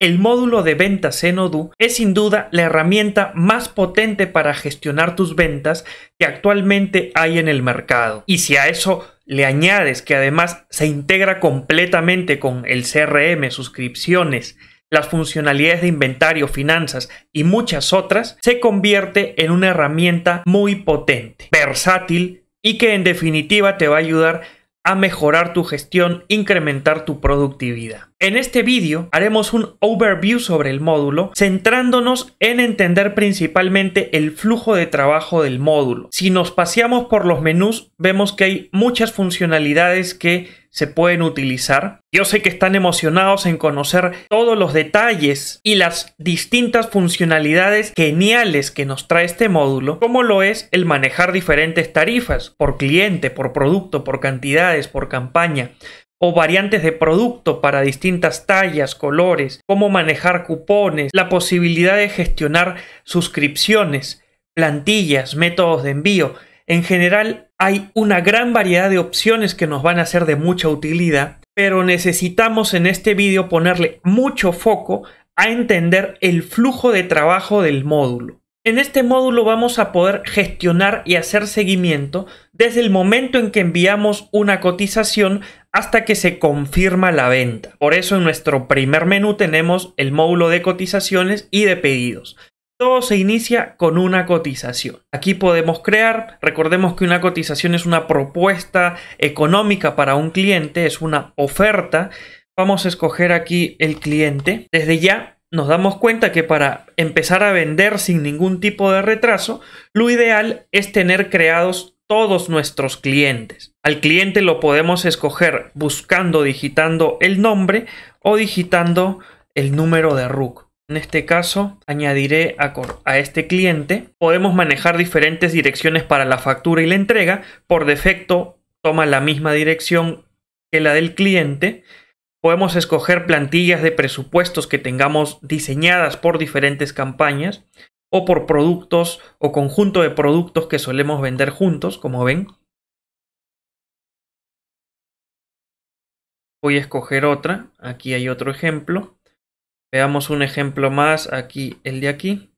El módulo de ventas en es sin duda la herramienta más potente para gestionar tus ventas que actualmente hay en el mercado. Y si a eso le añades que además se integra completamente con el CRM, suscripciones, las funcionalidades de inventario, finanzas y muchas otras, se convierte en una herramienta muy potente, versátil y que en definitiva te va a ayudar a mejorar tu gestión, incrementar tu productividad. En este vídeo haremos un overview sobre el módulo, centrándonos en entender principalmente el flujo de trabajo del módulo. Si nos paseamos por los menús, vemos que hay muchas funcionalidades que se pueden utilizar. Yo sé que están emocionados en conocer todos los detalles y las distintas funcionalidades geniales que nos trae este módulo, como lo es el manejar diferentes tarifas por cliente, por producto, por cantidades, por campaña o variantes de producto para distintas tallas, colores, cómo manejar cupones, la posibilidad de gestionar suscripciones, plantillas, métodos de envío, en general hay una gran variedad de opciones que nos van a ser de mucha utilidad, pero necesitamos en este vídeo ponerle mucho foco a entender el flujo de trabajo del módulo. En este módulo vamos a poder gestionar y hacer seguimiento desde el momento en que enviamos una cotización hasta que se confirma la venta. Por eso en nuestro primer menú tenemos el módulo de cotizaciones y de pedidos. Todo se inicia con una cotización. Aquí podemos crear, recordemos que una cotización es una propuesta económica para un cliente, es una oferta. Vamos a escoger aquí el cliente. Desde ya nos damos cuenta que para empezar a vender sin ningún tipo de retraso, lo ideal es tener creados todos nuestros clientes. Al cliente lo podemos escoger buscando, digitando el nombre o digitando el número de RUC. En este caso, añadiré a, este cliente. Podemos manejar diferentes direcciones para la factura y la entrega. Por defecto, toma la misma dirección que la del cliente. Podemos escoger plantillas de presupuestos que tengamos diseñadas por diferentes campañas o por productos o conjunto de productos que solemos vender juntos, como ven. Voy a escoger otra. Aquí hay otro ejemplo. Veamos un ejemplo más aquí, el de aquí.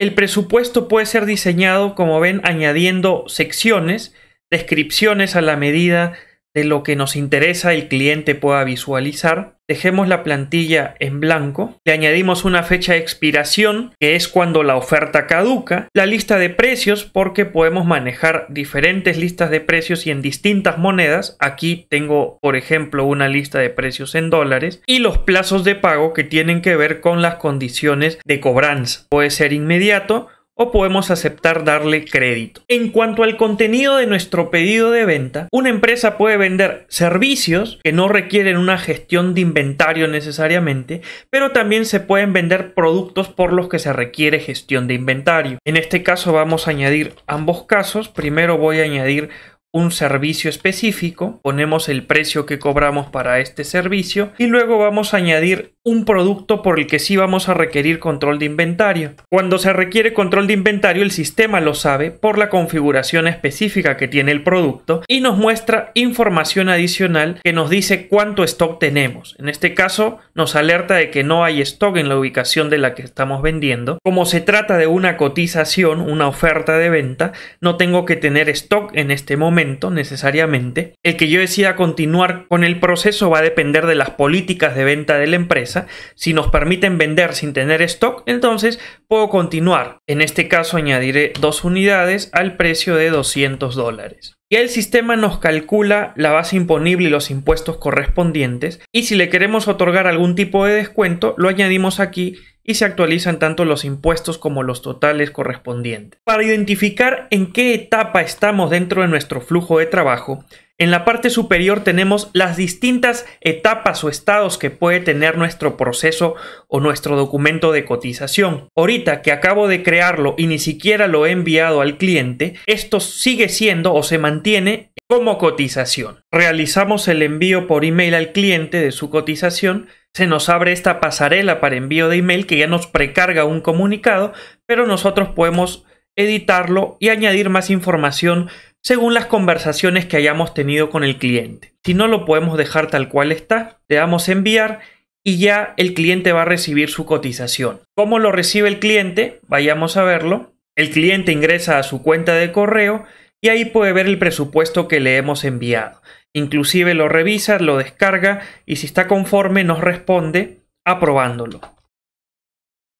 El presupuesto puede ser diseñado, como ven, añadiendo secciones, descripciones a la medida de lo que nos interesa el cliente pueda visualizar. Dejemos la plantilla en blanco, le añadimos una fecha de expiración, que es cuando la oferta caduca, la lista de precios, porque podemos manejar diferentes listas de precios y en distintas monedas. Aquí tengo, por ejemplo, una lista de precios en dólares y los plazos de pago que tienen que ver con las condiciones de cobranza. Puede ser inmediato, o podemos aceptar darle crédito. En cuanto al contenido de nuestro pedido de venta, una empresa puede vender servicios que no requieren una gestión de inventario necesariamente, pero también se pueden vender productos por los que se requiere gestión de inventario. En este caso vamos a añadir ambos casos. Primero voy a añadir un servicio específico, ponemos el precio que cobramos para este servicio y luego vamos a añadir un producto por el que sí vamos a requerir control de inventario. Cuando se requiere control de inventario el sistema lo sabe por la configuración específica que tiene el producto y nos muestra información adicional que nos dice cuánto stock tenemos. En este caso nos alerta de que no hay stock en la ubicación de la que estamos vendiendo. Como se trata de una cotización, una oferta de venta, no tengo que tener stock en este momento necesariamente. El que yo decida continuar con el proceso va a depender de las políticas de venta de la empresa. Si nos permiten vender sin tener stock, entonces puedo continuar. En este caso añadiré dos unidades al precio de 200 dólares. y el sistema nos calcula la base imponible y los impuestos correspondientes y si le queremos otorgar algún tipo de descuento lo añadimos aquí y se actualizan tanto los impuestos como los totales correspondientes. Para identificar en qué etapa estamos dentro de nuestro flujo de trabajo, en la parte superior tenemos las distintas etapas o estados que puede tener nuestro proceso o nuestro documento de cotización. Ahorita que acabo de crearlo y ni siquiera lo he enviado al cliente, esto sigue siendo o se mantiene como cotización. Realizamos el envío por email al cliente de su cotización se nos abre esta pasarela para envío de email que ya nos precarga un comunicado, pero nosotros podemos editarlo y añadir más información según las conversaciones que hayamos tenido con el cliente. Si no lo podemos dejar tal cual está, le damos enviar y ya el cliente va a recibir su cotización. ¿Cómo lo recibe el cliente? Vayamos a verlo. El cliente ingresa a su cuenta de correo y ahí puede ver el presupuesto que le hemos enviado. Inclusive lo revisa, lo descarga y si está conforme nos responde aprobándolo.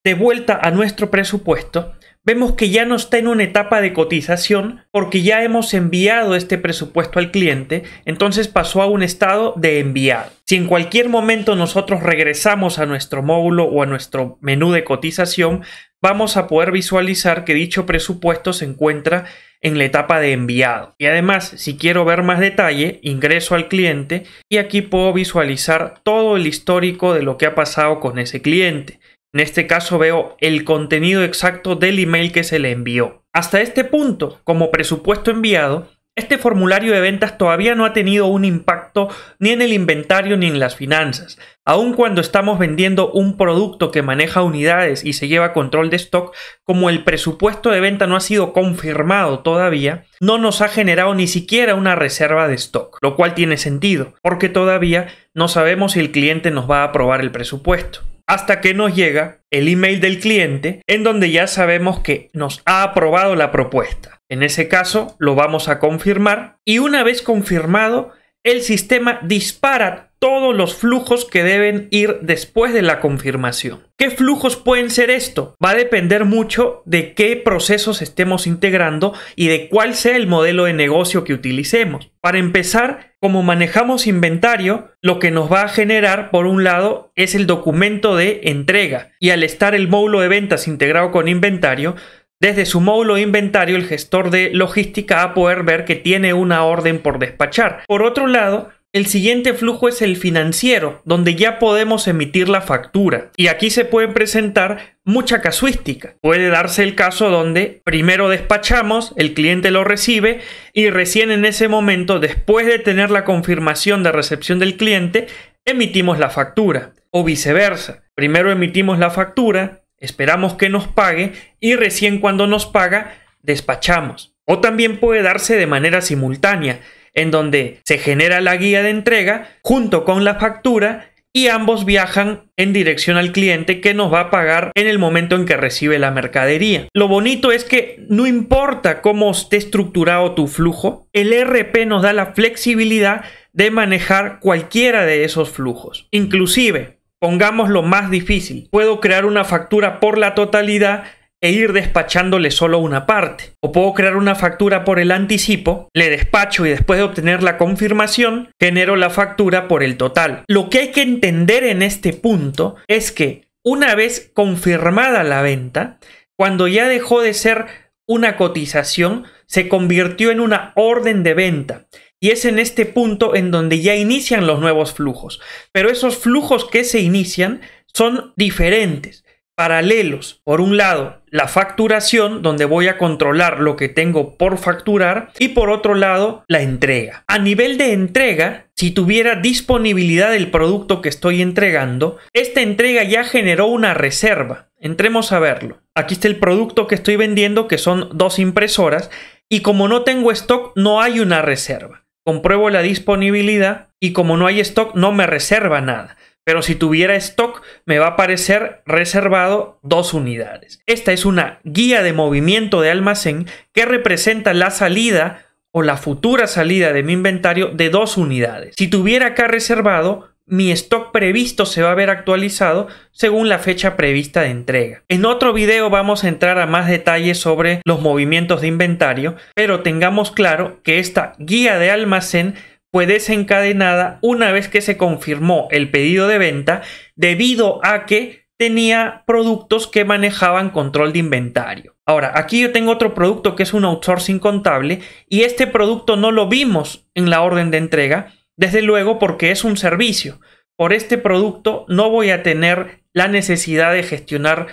De vuelta a nuestro presupuesto, vemos que ya no está en una etapa de cotización porque ya hemos enviado este presupuesto al cliente, entonces pasó a un estado de enviar. Si en cualquier momento nosotros regresamos a nuestro módulo o a nuestro menú de cotización, vamos a poder visualizar que dicho presupuesto se encuentra en la etapa de enviado. Y además, si quiero ver más detalle, ingreso al cliente y aquí puedo visualizar todo el histórico de lo que ha pasado con ese cliente. En este caso veo el contenido exacto del email que se le envió. Hasta este punto, como presupuesto enviado, este formulario de ventas todavía no ha tenido un impacto ni en el inventario ni en las finanzas aun cuando estamos vendiendo un producto que maneja unidades y se lleva control de stock, como el presupuesto de venta no ha sido confirmado todavía, no nos ha generado ni siquiera una reserva de stock, lo cual tiene sentido, porque todavía no sabemos si el cliente nos va a aprobar el presupuesto hasta que nos llega el email del cliente en donde ya sabemos que nos ha aprobado la propuesta. En ese caso lo vamos a confirmar y una vez confirmado el sistema dispara todos los flujos que deben ir después de la confirmación. ¿Qué flujos pueden ser esto? Va a depender mucho de qué procesos estemos integrando y de cuál sea el modelo de negocio que utilicemos. Para empezar, como manejamos inventario, lo que nos va a generar, por un lado, es el documento de entrega. Y al estar el módulo de ventas integrado con inventario, desde su módulo de inventario, el gestor de logística va a poder ver que tiene una orden por despachar. Por otro lado, el siguiente flujo es el financiero, donde ya podemos emitir la factura. Y aquí se pueden presentar mucha casuística. Puede darse el caso donde primero despachamos, el cliente lo recibe y recién en ese momento, después de tener la confirmación de recepción del cliente, emitimos la factura. O viceversa. Primero emitimos la factura, esperamos que nos pague y recién cuando nos paga, despachamos. O también puede darse de manera simultánea en donde se genera la guía de entrega junto con la factura y ambos viajan en dirección al cliente que nos va a pagar en el momento en que recibe la mercadería. Lo bonito es que no importa cómo esté estructurado tu flujo, el RP nos da la flexibilidad de manejar cualquiera de esos flujos. Inclusive, pongamos lo más difícil, puedo crear una factura por la totalidad e ir despachándole solo una parte. O puedo crear una factura por el anticipo, le despacho y después de obtener la confirmación, genero la factura por el total. Lo que hay que entender en este punto es que una vez confirmada la venta, cuando ya dejó de ser una cotización, se convirtió en una orden de venta. Y es en este punto en donde ya inician los nuevos flujos. Pero esos flujos que se inician son diferentes paralelos. Por un lado, la facturación, donde voy a controlar lo que tengo por facturar, y por otro lado, la entrega. A nivel de entrega, si tuviera disponibilidad del producto que estoy entregando, esta entrega ya generó una reserva. Entremos a verlo. Aquí está el producto que estoy vendiendo, que son dos impresoras, y como no tengo stock, no hay una reserva. Compruebo la disponibilidad y como no hay stock, no me reserva nada pero si tuviera stock me va a aparecer reservado dos unidades. Esta es una guía de movimiento de almacén que representa la salida o la futura salida de mi inventario de dos unidades. Si tuviera acá reservado, mi stock previsto se va a ver actualizado según la fecha prevista de entrega. En otro video vamos a entrar a más detalles sobre los movimientos de inventario, pero tengamos claro que esta guía de almacén fue desencadenada una vez que se confirmó el pedido de venta debido a que tenía productos que manejaban control de inventario. Ahora, aquí yo tengo otro producto que es un outsourcing contable y este producto no lo vimos en la orden de entrega, desde luego porque es un servicio. Por este producto no voy a tener la necesidad de gestionar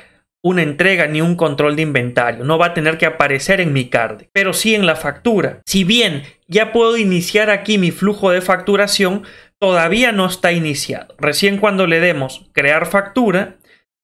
una entrega ni un control de inventario. No va a tener que aparecer en mi CARD, pero sí en la factura. Si bien ya puedo iniciar aquí mi flujo de facturación, todavía no está iniciado. Recién cuando le demos crear factura,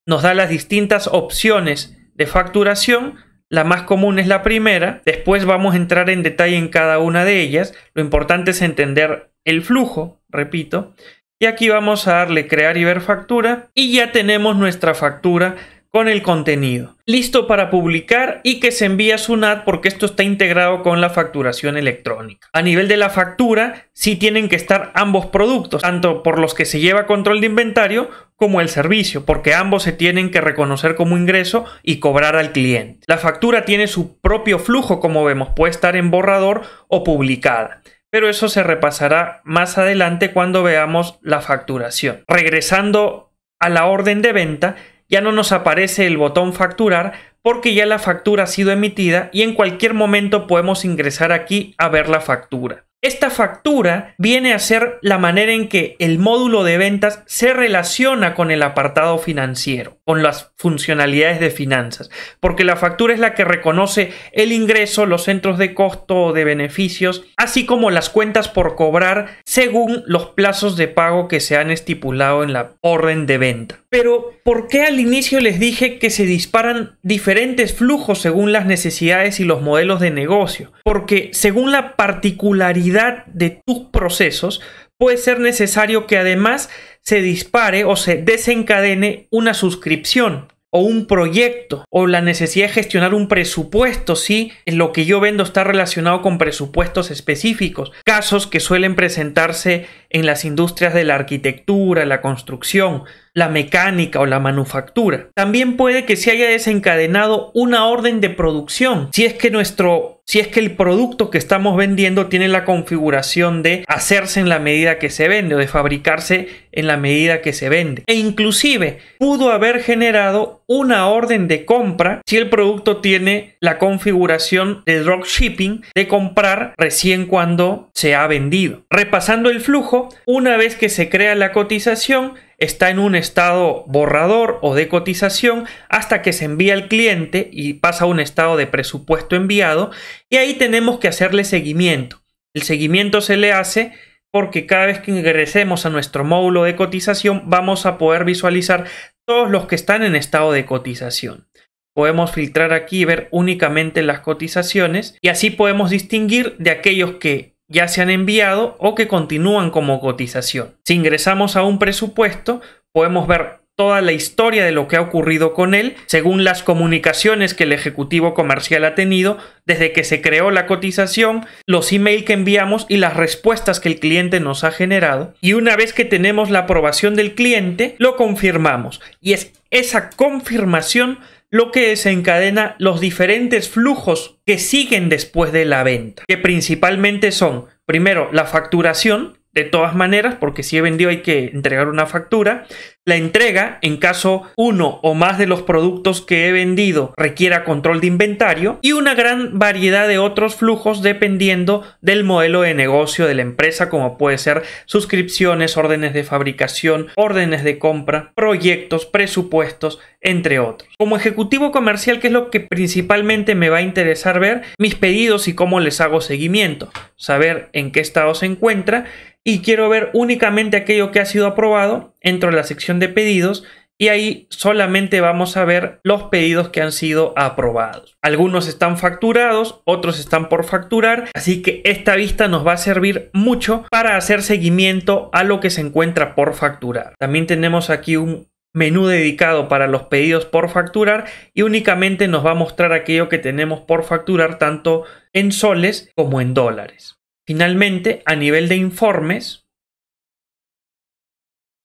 nos da las distintas opciones de facturación. La más común es la primera. Después vamos a entrar en detalle en cada una de ellas. Lo importante es entender el flujo, repito. Y aquí vamos a darle crear y ver factura. Y ya tenemos nuestra factura con el contenido. Listo para publicar y que se envía su NAT porque esto está integrado con la facturación electrónica. A nivel de la factura, sí tienen que estar ambos productos, tanto por los que se lleva control de inventario como el servicio, porque ambos se tienen que reconocer como ingreso y cobrar al cliente. La factura tiene su propio flujo, como vemos, puede estar en borrador o publicada pero eso se repasará más adelante cuando veamos la facturación. Regresando a la orden de venta, ya no nos aparece el botón facturar porque ya la factura ha sido emitida y en cualquier momento podemos ingresar aquí a ver la factura. Esta factura viene a ser la manera en que el módulo de ventas se relaciona con el apartado financiero, con las funcionalidades de finanzas, porque la factura es la que reconoce el ingreso, los centros de costo o de beneficios, así como las cuentas por cobrar según los plazos de pago que se han estipulado en la orden de venta. Pero, ¿por qué al inicio les dije que se disparan diferentes flujos según las necesidades y los modelos de negocio? Porque según la particularidad de tus procesos, puede ser necesario que además se dispare o se desencadene una suscripción o un proyecto o la necesidad de gestionar un presupuesto si ¿sí? lo que yo vendo está relacionado con presupuestos específicos, casos que suelen presentarse en las industrias de la arquitectura, la construcción, la mecánica o la manufactura. También puede que se haya desencadenado una orden de producción, si es que nuestro si es que el producto que estamos vendiendo tiene la configuración de hacerse en la medida que se vende o de fabricarse en la medida que se vende. E inclusive pudo haber generado una orden de compra si el producto tiene la configuración de dropshipping de comprar recién cuando se ha vendido. Repasando el flujo, una vez que se crea la cotización, está en un estado borrador o de cotización hasta que se envía al cliente y pasa a un estado de presupuesto enviado y ahí tenemos que hacerle seguimiento. El seguimiento se le hace porque cada vez que ingresemos a nuestro módulo de cotización vamos a poder visualizar todos los que están en estado de cotización. Podemos filtrar aquí y ver únicamente las cotizaciones y así podemos distinguir de aquellos que ya se han enviado o que continúan como cotización. Si ingresamos a un presupuesto, podemos ver toda la historia de lo que ha ocurrido con él, según las comunicaciones que el Ejecutivo Comercial ha tenido desde que se creó la cotización, los email que enviamos y las respuestas que el cliente nos ha generado. Y una vez que tenemos la aprobación del cliente, lo confirmamos. Y es esa confirmación lo que desencadena los diferentes flujos que siguen después de la venta, que principalmente son, primero, la facturación, de todas maneras, porque si he vendido hay que entregar una factura. La entrega, en caso uno o más de los productos que he vendido requiera control de inventario y una gran variedad de otros flujos dependiendo del modelo de negocio de la empresa como puede ser suscripciones, órdenes de fabricación, órdenes de compra, proyectos, presupuestos, entre otros. Como ejecutivo comercial, que es lo que principalmente me va a interesar ver, mis pedidos y cómo les hago seguimiento, saber en qué estado se encuentra y quiero ver únicamente aquello que ha sido aprobado, dentro de la sección de pedidos y ahí solamente vamos a ver los pedidos que han sido aprobados. Algunos están facturados, otros están por facturar, así que esta vista nos va a servir mucho para hacer seguimiento a lo que se encuentra por facturar. También tenemos aquí un menú dedicado para los pedidos por facturar y únicamente nos va a mostrar aquello que tenemos por facturar tanto en soles como en dólares. Finalmente, a nivel de informes,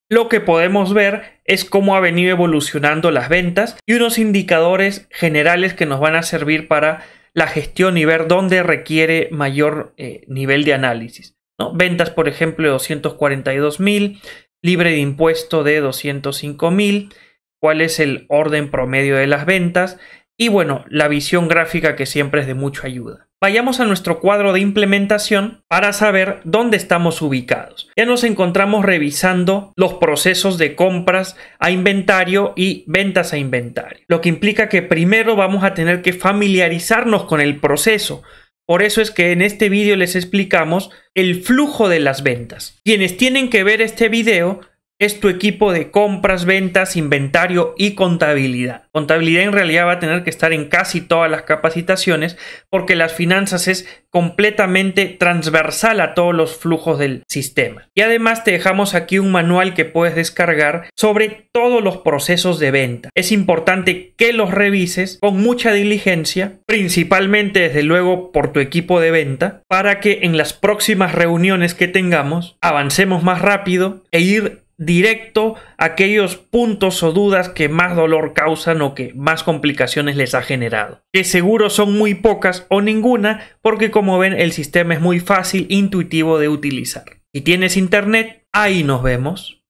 lo que podemos ver es cómo ha venido evolucionando las ventas y unos indicadores generales que nos van a servir para la gestión y ver dónde requiere mayor eh, nivel de análisis. Ventas, por ejemplo, de 242 mil, libre de impuesto de 205 mil, cuál es el orden promedio de las ventas y bueno, la visión gráfica que siempre es de mucha ayuda vayamos a nuestro cuadro de implementación para saber dónde estamos ubicados. Ya nos encontramos revisando los procesos de compras a inventario y ventas a inventario, lo que implica que primero vamos a tener que familiarizarnos con el proceso. Por eso es que en este vídeo les explicamos el flujo de las ventas. Quienes tienen que ver este video es tu equipo de compras, ventas, inventario y contabilidad. Contabilidad en realidad va a tener que estar en casi todas las capacitaciones porque las finanzas es completamente transversal a todos los flujos del sistema. Y además te dejamos aquí un manual que puedes descargar sobre todos los procesos de venta. Es importante que los revises con mucha diligencia, principalmente desde luego por tu equipo de venta, para que en las próximas reuniones que tengamos avancemos más rápido e ir directo aquellos puntos o dudas que más dolor causan o que más complicaciones les ha generado. Que seguro son muy pocas o ninguna porque como ven el sistema es muy fácil, intuitivo de utilizar. Si tienes internet, ahí nos vemos.